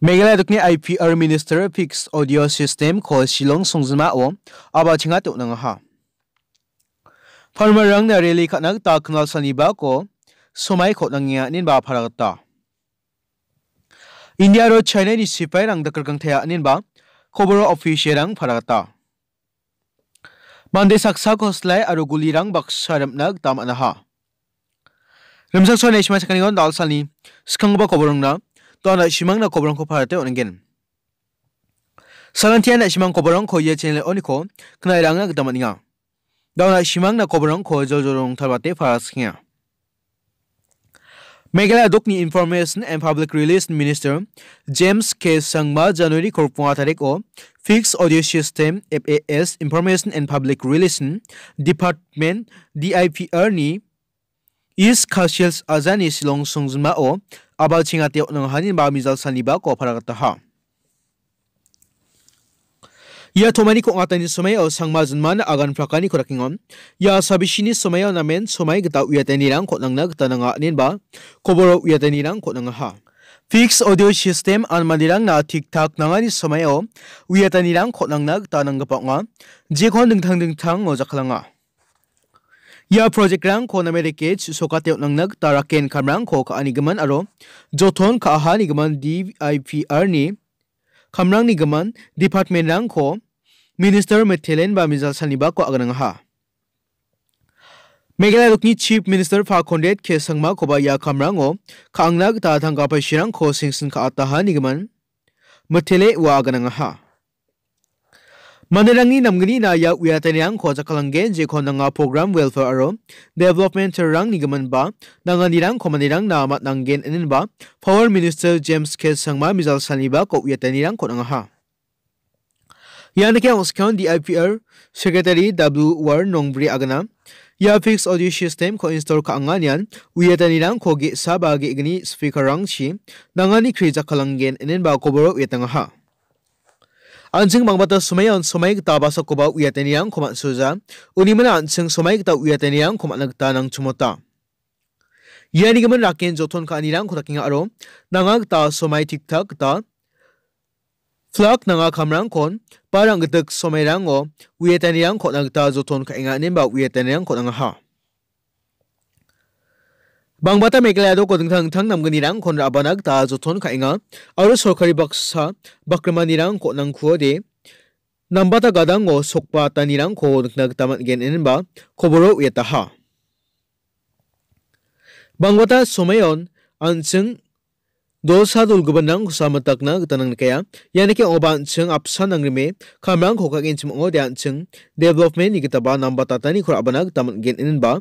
Meghalaya dukni IP Air Minister fix Audio System ko Shillong Songzima o aba chinga tu nang ha. Farmer rang na rally khanak ta knal saniba ko somai kho nang ya nin ba pharak ta. India ro China ni sipai rang dakar kang thaya nin ba khoboro official rang pharak ta. Mande saksa ko slai aro guli rang baksaram nak tam anaha. Ramsak so ne shma sakani gon dal sani skangba khoborong na toàn đại chimang na kobrang ko p a r t e on gen g salantian na chimang kobrang ko ye chen le oni ko knai ranga gdam ninga dawn na chimang na kobrang ko jo jo rong tharbate pharas khia Meghalaya Dokni Information and Public Relations Minister James K. Sangma January Korpunga Tarek O Fixed Audio System FAS Information and Public Relations Department DIPR ni East Kashils Azani Silong Sungjima O abal chinga te nang hanin ba mizal sanliba ko paragata ha ia ya thomani ko ngatani sumayo sangma junman agan prakani korakingon ia ya sabishini sumayo namen sumai gita uyatani rang ko nangna gita nanga ba koboro uyatani rang ko nanga ha Fix audio system an lang na tik tak nangani sumayo uyatani rang ko nangna gita nangga pa nga jekhon dingthang dingthang ngojakhalanga Ya project rang ko na merikage soka teot nang nag taraken kamrang ko ka anigaman aro joton ka aha nigaman DIPR ni kamrang nigaman department rang ko minister methelen ba mizal saniba ko aganang ha. Meghalaya रुकनी chief minister फाखोंडेट K Sangma कोबा या कमरांगो कांगनाग ता थंगा पशिरंग को सिंगसन का आता हा निगमन मथेले वा गनंगा हा Manirangni namgani na ya uyatani kwa za kalangge je nanga program welfare aro development rang nigaman ba nangani kwa komanirang na amat nanggen enin ba Power Minister James K. Sangma Mizal Saniba ko uyatani ko nanga ha. Yanake di DIPR Secretary W. War Nongbri Agana Ya fix audio system ko install ka anganian uyatani kwa ko ge sabagi igni speaker rang chi nangani krija kalanggen enin ba ko boro ha. อันซึ่งบางบัตรสมัยอันสมัยกตาบาสกบาอุยเทนียงขมันสุจาอุนิมันอันซึ่งสมัยกตาอุยเทนียงขมันนักตานังชุมตายานิกมันรักเองินจดทนกันนิรันร์คุณกิงอารมณ์นางกตาสมัยทิกทักตาฟลักนางกคมรังคนปารังกตึกสมัยรังโออุยเทนียงขมันนักตาจดทนกันงานนีิบาอุยเทนียงขมันหา Bang bata megalado ko ding tang tang nam ganirang kon rabanag ta joton ka inga aro sorkari baksa bakramanirang ko nang kuo de nambata gadango sokpa tanirang ko ngnag tamat gen enba koboro yeta ha Bangwata somayon ansing dosa दुलगुबनंग खुसामतकना गतनंग कया यानी कि ओबान छिंग अपसा नंगरि में खामरांग खोका गिन छिम ओ द्यान छिंग डेवलपमेंट निगतबा नंबा तातानी खुराबनग तमन गिन इनबा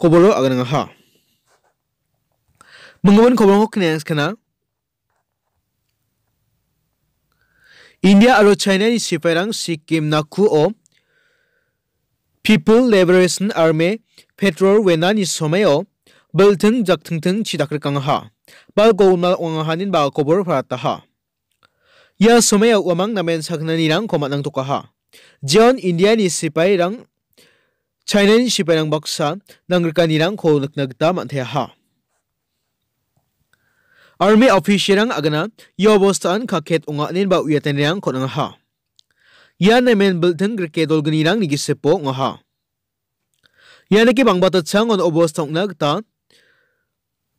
कोबोलो अगनंग हा Mengemban kobrong kene kana India aro China ni sipairang Sikkim naku o People Liberation Army Petrol Wena ni someo beltung jaktung chidakr kang ha bal gounal onga hanin ba kobor pharata ha ya someo umang namen saknani rang komat nang tukaha John India ni sipairang China ni sipairang baksa nangrkanirang ko naknagta manthe ha army official ang agana yobostan khaket unga nin ba uyatan yang kon ang ha yan na men bulten grekedol gnirang ni gisepo nga ha yan ki bang batat sang on obostong nagta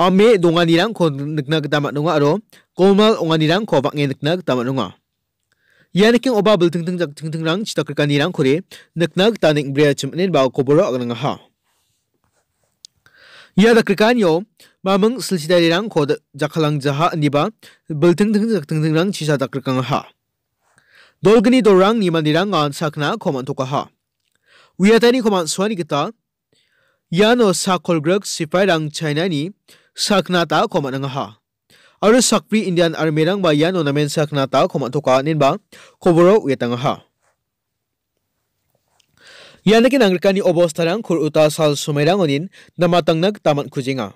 ame dunga nirang kon nagna gdama nunga aro komal unga nirang ko bangen nagna gdama nunga yan ki oba bulten tung tung jak tung tung rang chitakka nirang kore nagna gtanik bre chimnen ba koboro agna ha Ia da krikan yo mamang silsidai rang ko da jakhalang jaha aniba belting teng teng teng rang chisa da krikang ha. Dolgani rang ni mandi rang an sakna koman toka ha. tani koman suani kita no sakol grek sifai rang China ni sakna ta koman ha. Aru sakpri Indian army rang ba no namen sakna ta koman toka ba, koboro ha. Yanaki obos obostharang kur uta sal sumerang onin nag tamat kujinga.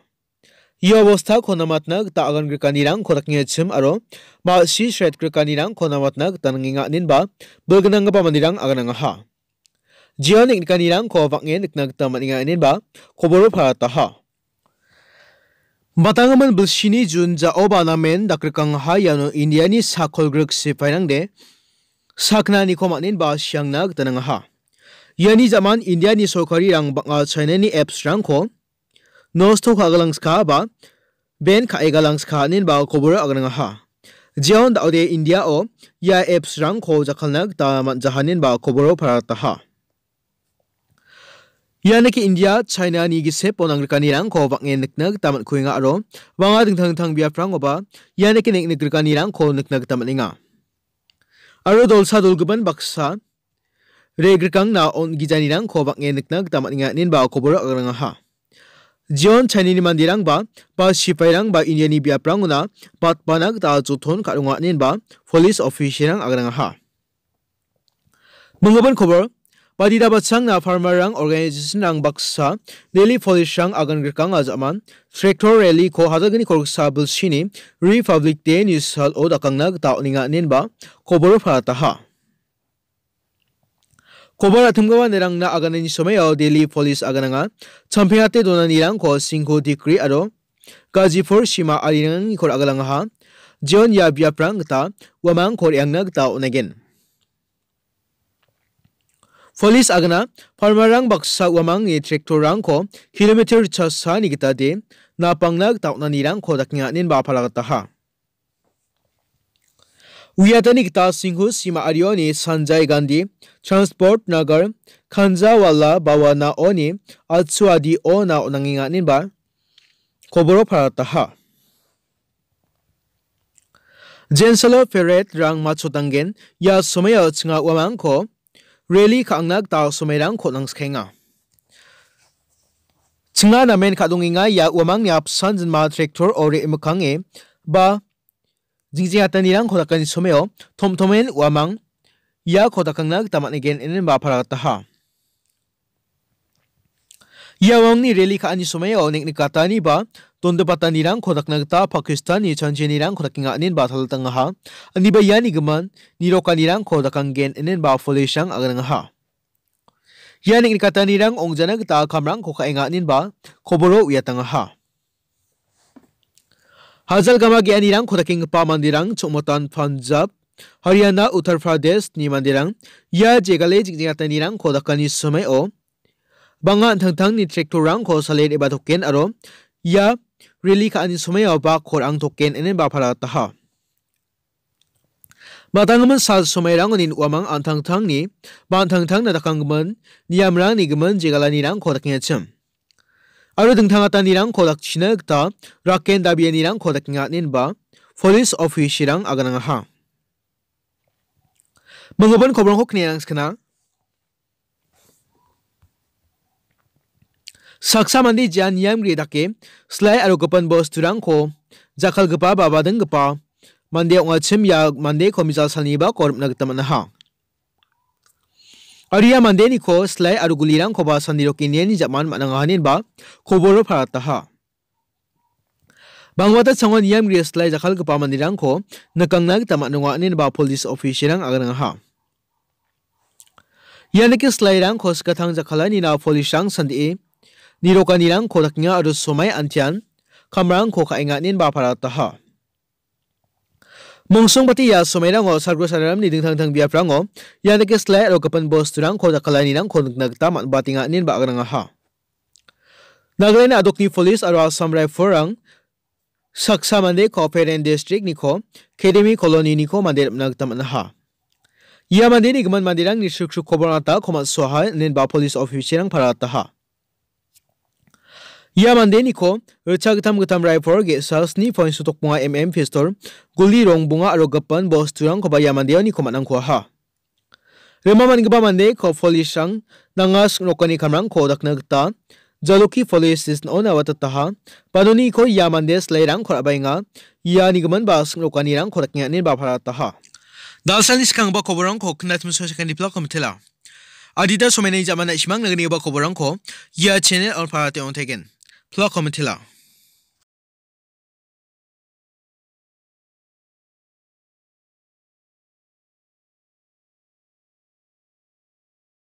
I obostha khonamatnak ta agan grikanirang khoraknge cem aro ma si shred grikanirang khonamatnak tananginga ninba bulgananga pamanirang agananga ha. Jion rang ko waknge niknak tamaninga ninba koboro ta ha. Batangaman shini jun ja oba namen dakrikang ha yano Indiani sakol grik nang de sakna nin ba siang nag tanang ha. Yani zaman India ni sokari rang banga China ni apps rang ko nosto kagalangs ska ba ben ka egalangs ska nin ba kobura agrang ha jion da ode India o ya apps rang ko jakhalnak ta man jahanin ba kobura parata ha Yani ki India China ni यानी कि India China नि गिसे पोनांग्रिकानि रां को वांगे नकनक तामन खुइंगा आरो वांगा दिंथां थां बिया फ्रांगोबा यानी rikani rang ko रां ta man inga. Aro dolsa दुलगबन baksa. Regrekang na on gijani rang ko bak ngenik na gitamat nga nin ba ko borak rang ha. Jion chani ni rang ba ba sipai rang ba India ni biap rang na pat panak ta juthon karunga nin ba police officer rang agrang ha. Mengaban di Padida batsang na farmer rang organization rang baksa daily police rang agan gerkang azaman tractor rally ko hazagani korksa bulshini, Republic Day news Hall o dakang nag tao ninga ninba koboro phata ha. खबर अथमगवा निरंग ना अगन नि समय दिल्ली पुलिस अगनंगा छम्फियाते दोना निरंग को सिंघो डिग्री आरो गाजीपुर सीमा आरिनंग निखोर अगलंगा जियोन या बियाप्रांग ता वमांग खोर यांगनग ता उनगेन पुलिस अगना फर्मरंग बक्सा वमांग ने ट्रैक्टर रंग को किलोमीटर 6 निगता दे नापंगनग ताउना निरंग को दकना निन बाफलागता हा Uyatanigta Singhu Sima Arioni Sanjay Gandhi, Transport Nagar, Kanjawala Bawana Oni, Atsuadi Ona Nanginganin ba? Koboro Parataha. Jensalo Ferret Rang tangen Ya Someo Tsinga Wamanko, Rally Kangnak Tao Somerang Konangskenga. Tsinga namen kadunginga ya wamang yap sanjin ma tractor ore imakange ba jingji atan irang khodakan ni someo tomen uamang ia tamat tamatne gen enen ba phara taha ia ni reli kha ani someo kata ni ba tonde patani rang khodakna ta pakistan ni ni rang khodakinga anin ba thal tanga ha ani ba yani roka ni rang kang gen enen ba folishang agrang ha ia nekni katani rang jana ta kamrang koka enga anin ba khoboro uya tanga ha Hazalgama ge anirang pa mandirang chomotan panjab Haryana Uttar Pradesh ni mandirang ya jegale nirang khodakani somai o banga thangthang ni rang kho saler eba token aro ya rally ka ani somai ba khorang token ene ba phara ta ha Matangman sal somai rang ni uamang anthangthang ni ban thangthang na takangman niyamrang ni gman jigalani nirang khodakin acham Aro dengtang atan irang kodak china gita raken dabian irang kodak ngatin ba police office irang agan ha. Mengoban kobrong hok nirang skena. Saksa mandi jian yam gri dake slai aro kapan bos turang ko jakal gapa baba deng gapa mandi onga chim ya mandi komisal saniba korup na ha. अरिया मंदे निखो स्लाइ और गुलिरांग खोबा सन्दिरो किनियनि जमान मनंगानिन बा खोबोरो फराताहा बांगवाता संगन यम ग्रिय जखल गपा मंदिर को नकंगनाग तमनंगानिन बा पुलिस ऑफिसरांग अगरंहा यानके स्लाइ रांग खोस कथांग जखलानि पुलिस रांग सन्दे निरोका निरांग खोदकन्या अरु सोमाय अंत्यान खमरांग खोखा एंगानिन बा फराताहा Mongsung pati ya somera ngo sargo sararam ni dingtang tang biapra ngo ya de kesle ro kapan bos turang ko dakala ni nang ko nagta mat batinga nin ba agrang ha Nagaland adokni police aro Assam Rifle rang saksa mande cooperate district niko kedemi colony niko mande nagta mat ha Ya mande ni gaman mande rang ni shukshu khobor ata khomat soha nin ba police officer rang parata ha iamandeniko rchak githam githam raiporge salsni point sutokpunga mm pistol guli rongbunga aro gapan bosturangkoba iamandeoniko manangko ha remamangipa mande ko polisang nangas rokani kamrangko dakna gita jaloki police is on awatataha panoni ko yamande slairang khorabainga ia nigaman bas rokani rang khoraknya ne bafarataha dalsan iskangba koborang ko knatmu sosekani blok komitela adida somene jamana ismang nagni ba koborang ko ia channel alpha te on tegen Plug commentilla.